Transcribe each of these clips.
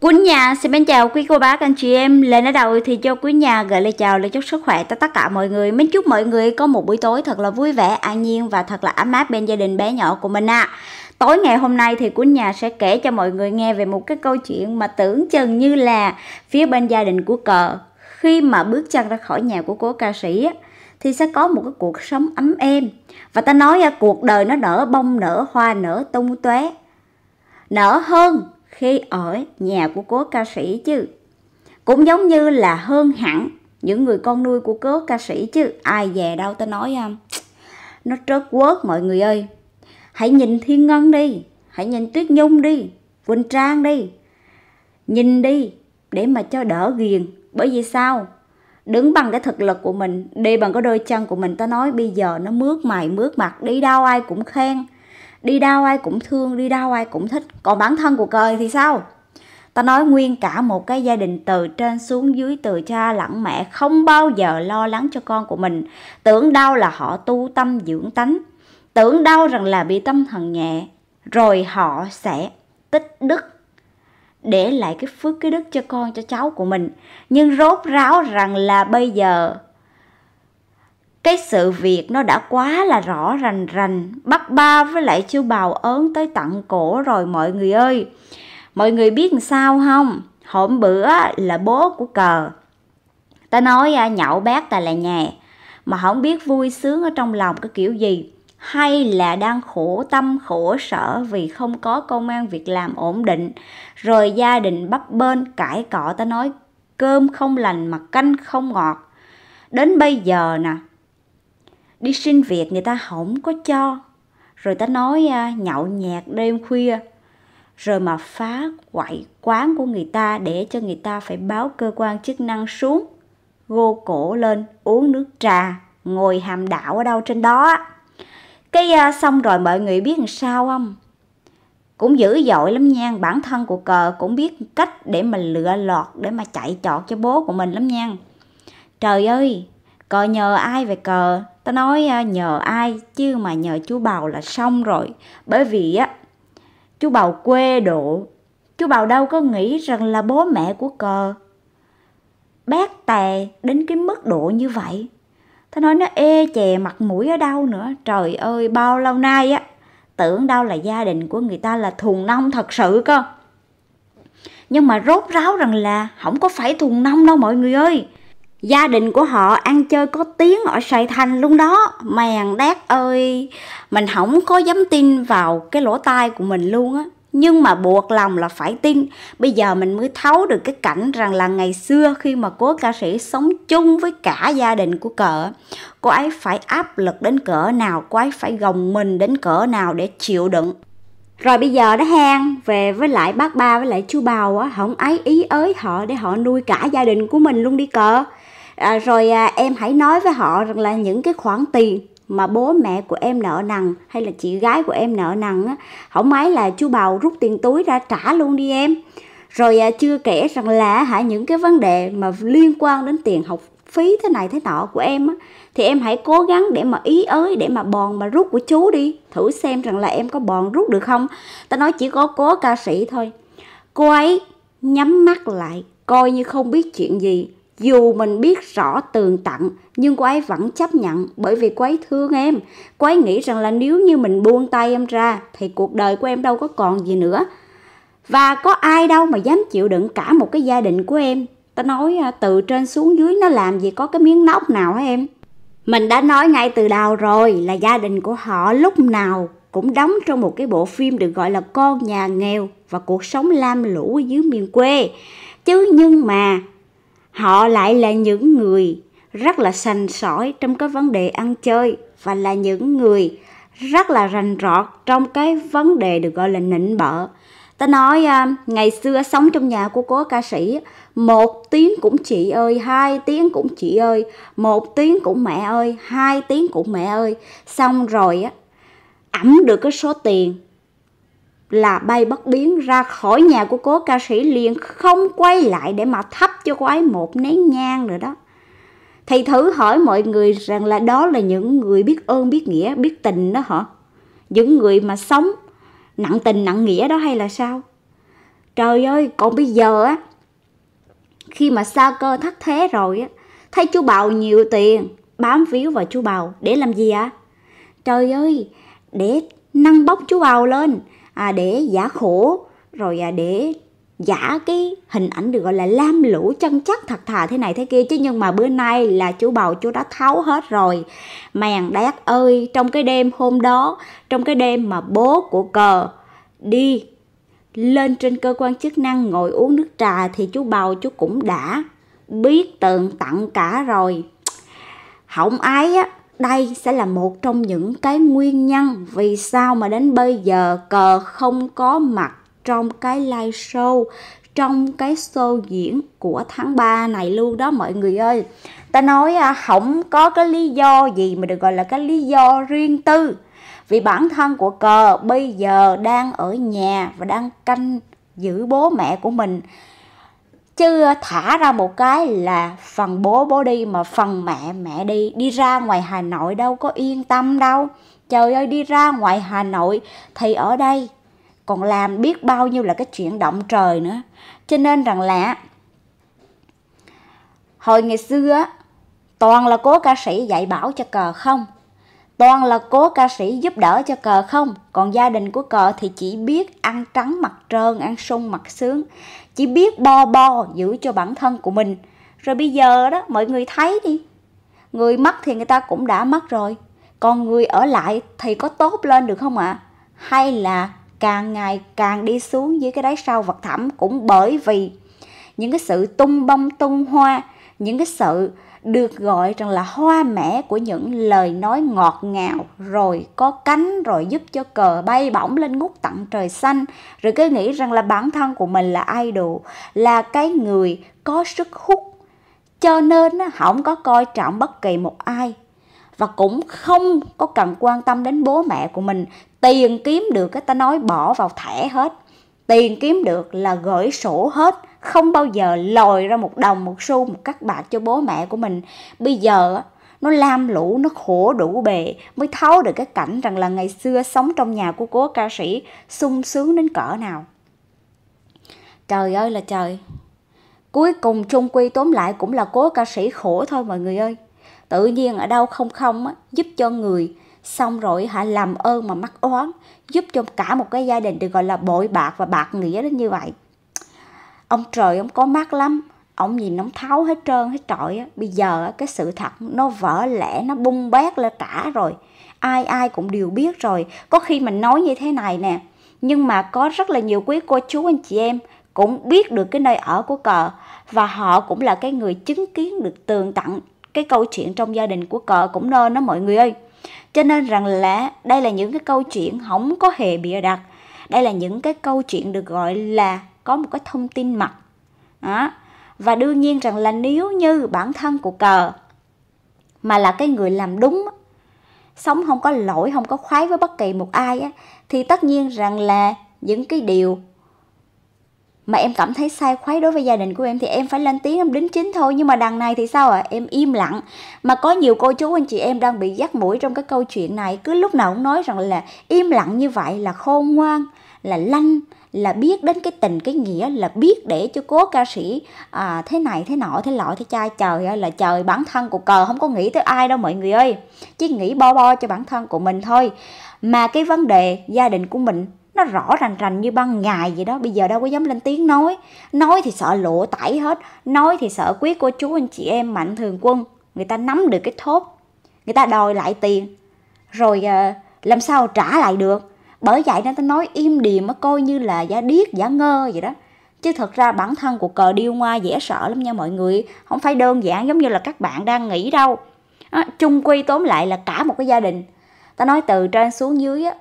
quý Nhà xin mến chào quý cô bác anh chị em Lên ở đầu thì cho quý Nhà gửi lời chào lời chúc sức khỏe tới tất cả mọi người Mến chúc mọi người có một buổi tối thật là vui vẻ, an nhiên và thật là ấm áp bên gia đình bé nhỏ của mình ạ à. Tối ngày hôm nay thì quý Nhà sẽ kể cho mọi người nghe về một cái câu chuyện mà tưởng chừng như là phía bên gia đình của cờ Khi mà bước chân ra khỏi nhà của cố ca sĩ á thì sẽ có một cái cuộc sống ấm êm Và ta nói cuộc đời nó nở bông nở hoa nở tung tóe Nở hơn khi ở nhà của cố ca sĩ chứ. Cũng giống như là hơn hẳn những người con nuôi của cố ca sĩ chứ ai về đâu ta nói không um, nó trớt quớt mọi người ơi hãy nhìn thiên ngân đi hãy nhìn tuyết nhung đi quỳnh trang đi nhìn đi để mà cho đỡ ghiền bởi vì sao đứng bằng cái thực lực của mình đi bằng cái đôi chân của mình ta nói bây giờ nó mướt mày mướt mặt đi đâu ai cũng khen đi đâu ai cũng thương đi đâu ai cũng thích còn bản thân của cờ thì sao ta nói nguyên cả một cái gia đình từ trên xuống dưới từ cha lẫn mẹ không bao giờ lo lắng cho con của mình tưởng đâu là họ tu tâm dưỡng tánh tưởng đâu rằng là bị tâm thần nhẹ rồi họ sẽ tích đức để lại cái phước cái đức cho con cho cháu của mình nhưng rốt ráo rằng là bây giờ cái sự việc nó đã quá là rõ rành rành bắt ba với lại chú bào ớn tới tận cổ rồi mọi người ơi mọi người biết làm sao không hôm bữa là bố của cờ ta nói à, nhậu bác ta là nhà mà không biết vui sướng ở trong lòng cái kiểu gì hay là đang khổ tâm khổ sở vì không có công an việc làm ổn định rồi gia đình bấp bên cãi cọ ta nói cơm không lành mà canh không ngọt đến bây giờ nè đi xin việc người ta không có cho rồi ta nói à, nhậu nhạt đêm khuya rồi mà phá quậy quán của người ta để cho người ta phải báo cơ quan chức năng xuống gô cổ lên uống nước trà ngồi hàm đảo ở đâu trên đó cái à, xong rồi mọi người biết làm sao không cũng dữ dội lắm nha bản thân của cờ cũng biết cách để mà lựa lọt để mà chạy chọt cho bố của mình lắm nha trời ơi cờ nhờ ai về cờ ta nói à, nhờ ai chứ mà nhờ chú bầu là xong rồi bởi vì á chú bầu quê độ chú bầu đâu có nghĩ rằng là bố mẹ của cờ bác tè đến cái mức độ như vậy ta nói nó ê chè mặt mũi ở đâu nữa trời ơi bao lâu nay á tưởng đâu là gia đình của người ta là thùng nông thật sự cơ nhưng mà rốt ráo rằng là không có phải thùng nông đâu mọi người ơi Gia đình của họ ăn chơi có tiếng ở Sài Thành luôn đó Mèn đát ơi Mình không có dám tin vào cái lỗ tai của mình luôn á Nhưng mà buộc lòng là phải tin Bây giờ mình mới thấu được cái cảnh rằng là ngày xưa Khi mà cố ca sĩ sống chung với cả gia đình của cỡ Cô ấy phải áp lực đến cỡ nào Cô ấy phải gồng mình đến cỡ nào để chịu đựng rồi bây giờ đó hang về với lại bác ba với lại chú bào á, không ấy ý ới họ để họ nuôi cả gia đình của mình luôn đi cờ à, rồi à, em hãy nói với họ rằng là những cái khoản tiền mà bố mẹ của em nợ nần hay là chị gái của em nợ nần á không ấy là chú bầu rút tiền túi ra trả luôn đi em rồi à, chưa kể rằng là hả những cái vấn đề mà liên quan đến tiền học phí thế này thế nọ của em á thì em hãy cố gắng để mà ý ới để mà bòn mà rút của chú đi thử xem rằng là em có bòn rút được không ta nói chỉ có cố ca sĩ thôi cô ấy nhắm mắt lại coi như không biết chuyện gì dù mình biết rõ tường tận, nhưng cô ấy vẫn chấp nhận bởi vì cô ấy thương em. Cô ấy nghĩ rằng là nếu như mình buông tay em ra thì cuộc đời của em đâu có còn gì nữa. Và có ai đâu mà dám chịu đựng cả một cái gia đình của em. Ta nói à, từ trên xuống dưới nó làm gì có cái miếng nóc nào hả em? Mình đã nói ngay từ đầu rồi là gia đình của họ lúc nào cũng đóng trong một cái bộ phim được gọi là Con nhà nghèo và cuộc sống lam lũ ở dưới miền quê. Chứ nhưng mà Họ lại là những người rất là sành sỏi trong cái vấn đề ăn chơi và là những người rất là rành rọt trong cái vấn đề được gọi là nịnh bợ. Ta nói à, ngày xưa sống trong nhà của cố ca sĩ một tiếng cũng chị ơi, hai tiếng cũng chị ơi, một tiếng cũng mẹ ơi, hai tiếng cũng mẹ ơi. Xong rồi á, ẩm được cái số tiền là bay bất biến ra khỏi nhà của cố ca sĩ liền không quay lại để mà thắp cho cô ấy một nén nhang nữa đó. thì thử hỏi mọi người rằng là đó là những người biết ơn, biết nghĩa, biết tình đó hả? Những người mà sống nặng tình, nặng nghĩa đó hay là sao? Trời ơi, còn bây giờ á, khi mà xa cơ thất thế rồi á, thấy chú Bào nhiều tiền, bám víu vào chú Bào để làm gì ạ? À? Trời ơi, để nâng bốc chú Bào lên, à, để giả khổ rồi à, để giả cái hình ảnh được gọi là lam lũ chân chắc thật thà thế này thế kia chứ nhưng mà bữa nay là chú bầu chú đã tháo hết rồi mèn đát ơi trong cái đêm hôm đó trong cái đêm mà bố của cờ đi lên trên cơ quan chức năng ngồi uống nước trà thì chú bầu chú cũng đã biết tường tặng cả rồi hỏng ái á đây sẽ là một trong những cái nguyên nhân vì sao mà đến bây giờ cờ không có mặt trong cái live show trong cái show diễn của tháng 3 này luôn đó mọi người ơi ta nói à, không có cái lý do gì mà được gọi là cái lý do riêng tư vì bản thân của cờ bây giờ đang ở nhà và đang canh giữ bố mẹ của mình chứ ờ, thả ra một cái là phần bố bố đi mà phần mẹ mẹ đi đi ra ngoài hà nội đâu có yên tâm đâu trời ơi đi ra ngoài hà nội thì ở đây còn làm biết bao nhiêu là cái chuyện động trời nữa cho nên rằng là hồi ngày xưa toàn là cố ca sĩ dạy bảo cho cờ không toàn là cố ca sĩ giúp đỡ cho cờ không còn gia đình của cờ thì chỉ biết ăn trắng mặt trơn ăn sung mặt sướng chỉ biết bo bo giữ cho bản thân của mình rồi bây giờ đó mọi người thấy đi người mất thì người ta cũng đã mất rồi còn người ở lại thì có tốt lên được không ạ à? hay là càng ngày càng đi xuống dưới cái đáy sâu vật thẳm cũng bởi vì những cái sự tung bông tung hoa những cái sự được gọi rằng là hoa mẻ của những lời nói ngọt ngào rồi có cánh rồi giúp cho cờ bay bổng lên ngút tận trời xanh rồi cứ nghĩ rằng là bản thân của mình là idol là cái người có sức hút cho nên không có coi trọng bất kỳ một ai và cũng không có cần quan tâm đến bố mẹ của mình tiền kiếm được cái ta nói bỏ vào thẻ hết tiền kiếm được là gửi sổ hết không bao giờ lòi ra một đồng một xu một cắt bạc cho bố mẹ của mình bây giờ nó lam lũ nó khổ đủ bề mới tháo được cái cảnh rằng là ngày xưa sống trong nhà của cố ca sĩ sung sướng đến cỡ nào trời ơi là trời cuối cùng chung quy tóm lại cũng là cố ca sĩ khổ thôi mọi người ơi tự nhiên ở đâu không không á, giúp cho người xong rồi hả làm ơn mà mắc oán giúp cho cả một cái gia đình được gọi là bội bạc và bạc nghĩa đến như vậy ông trời ông có mắt lắm ông nhìn ông tháo hết trơn hết trọi á bây giờ cái sự thật nó vỡ lẽ nó bung bét lên cả rồi ai ai cũng đều biết rồi có khi mình nói như thế này nè nhưng mà có rất là nhiều quý cô chú anh chị em cũng biết được cái nơi ở của cờ và họ cũng là cái người chứng kiến được tường tận cái câu chuyện trong gia đình của cờ cũng nên đó mọi người ơi cho nên rằng là đây là những cái câu chuyện không có hề bịa đặt đây là những cái câu chuyện được gọi là có một cái thông tin mặt đó. và đương nhiên rằng là nếu như bản thân của cờ mà là cái người làm đúng sống không có lỗi không có khoái với bất kỳ một ai á, thì tất nhiên rằng là những cái điều mà em cảm thấy sai khoái đối với gia đình của em thì em phải lên tiếng em đính chính thôi nhưng mà đằng này thì sao ạ à? em im lặng mà có nhiều cô chú anh chị em đang bị dắt mũi trong cái câu chuyện này cứ lúc nào cũng nói rằng là im lặng như vậy là khôn ngoan là lanh là biết đến cái tình cái nghĩa là biết để cho cố ca sĩ à, thế này thế nọ thế lọ thế cha trời ơi là trời bản thân của cờ không có nghĩ tới ai đâu mọi người ơi chỉ nghĩ bo bo cho bản thân của mình thôi mà cái vấn đề gia đình của mình nó rõ rành rành như ban ngày vậy đó bây giờ đâu có dám lên tiếng nói nói thì sợ lộ tẩy hết nói thì sợ quý cô chú anh chị em mạnh thường quân người ta nắm được cái thốt người ta đòi lại tiền rồi à, làm sao trả lại được bởi vậy nên ta nói im điềm nó coi như là giả điếc giả ngơ vậy đó chứ thật ra bản thân của cờ điêu ngoa dễ sợ lắm nha mọi người không phải đơn giản giống như là các bạn đang nghĩ đâu à, chung quy tóm lại là cả một cái gia đình ta nói từ trên xuống dưới á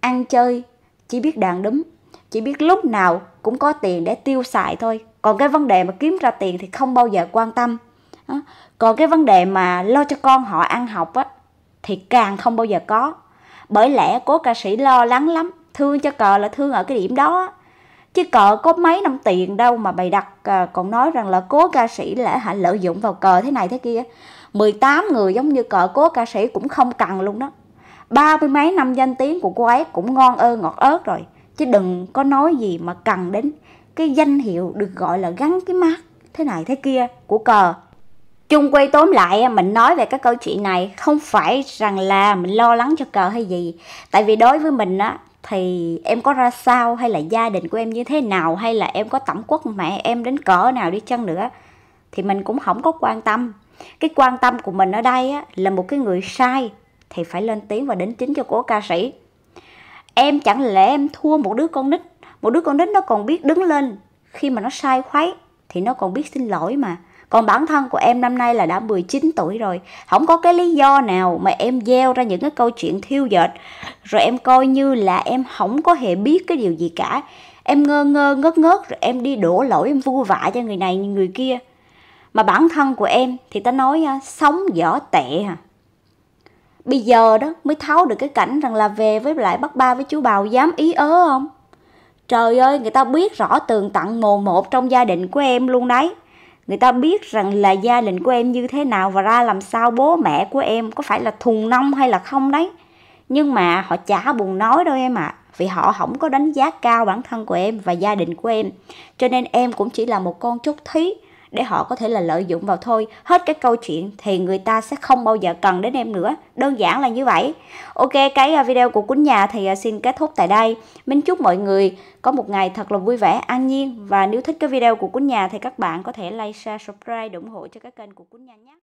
ăn chơi chỉ biết đàn đúng chỉ biết lúc nào cũng có tiền để tiêu xài thôi còn cái vấn đề mà kiếm ra tiền thì không bao giờ quan tâm còn cái vấn đề mà lo cho con họ ăn học á thì càng không bao giờ có bởi lẽ cố ca sĩ lo lắng lắm thương cho cờ là thương ở cái điểm đó chứ cờ có mấy năm tiền đâu mà bày đặt à, còn nói rằng là cố ca sĩ lẽ hả lợi dụng vào cờ thế này thế kia 18 người giống như cờ cố ca sĩ cũng không cần luôn đó ba mươi mấy năm danh tiếng của cô ấy cũng ngon ơ ngọt ớt rồi chứ đừng có nói gì mà cần đến cái danh hiệu được gọi là gắn cái mác thế này thế kia của cờ chung quay tóm lại mình nói về cái câu chuyện này không phải rằng là mình lo lắng cho cờ hay gì tại vì đối với mình á thì em có ra sao hay là gia đình của em như thế nào hay là em có tẩm quốc mẹ em đến cỡ nào đi chăng nữa thì mình cũng không có quan tâm cái quan tâm của mình ở đây á, là một cái người sai thì phải lên tiếng và đính chính cho cô ca sĩ em chẳng lẽ em thua một đứa con nít một đứa con nít nó còn biết đứng lên khi mà nó sai khoái thì nó còn biết xin lỗi mà còn bản thân của em năm nay là đã 19 tuổi rồi Không có cái lý do nào mà em gieo ra những cái câu chuyện thiêu dệt Rồi em coi như là em không có hề biết cái điều gì cả Em ngơ ngơ ngớt ngớt rồi em đi đổ lỗi em vui vạ cho người này người kia Mà bản thân của em thì ta nói à, sống dở tệ à bây giờ đó mới tháo được cái cảnh rằng là về với lại bác ba với chú bào dám ý ớ không trời ơi người ta biết rõ tường tặng mồn một trong gia đình của em luôn đấy người ta biết rằng là gia đình của em như thế nào và ra làm sao bố mẹ của em có phải là thùng nông hay là không đấy nhưng mà họ chả buồn nói đâu em ạ à, vì họ không có đánh giá cao bản thân của em và gia đình của em cho nên em cũng chỉ là một con chốt thí để họ có thể là lợi dụng vào thôi hết cái câu chuyện thì người ta sẽ không bao giờ cần đến em nữa đơn giản là như vậy ok cái à, video của Quýnh Nhà thì à, xin kết thúc tại đây minh chúc mọi người có một ngày thật là vui vẻ an nhiên và nếu thích cái video của Quýnh Nhà thì các bạn có thể like share subscribe ủng hộ cho cái kênh của Quýnh Nhà nhé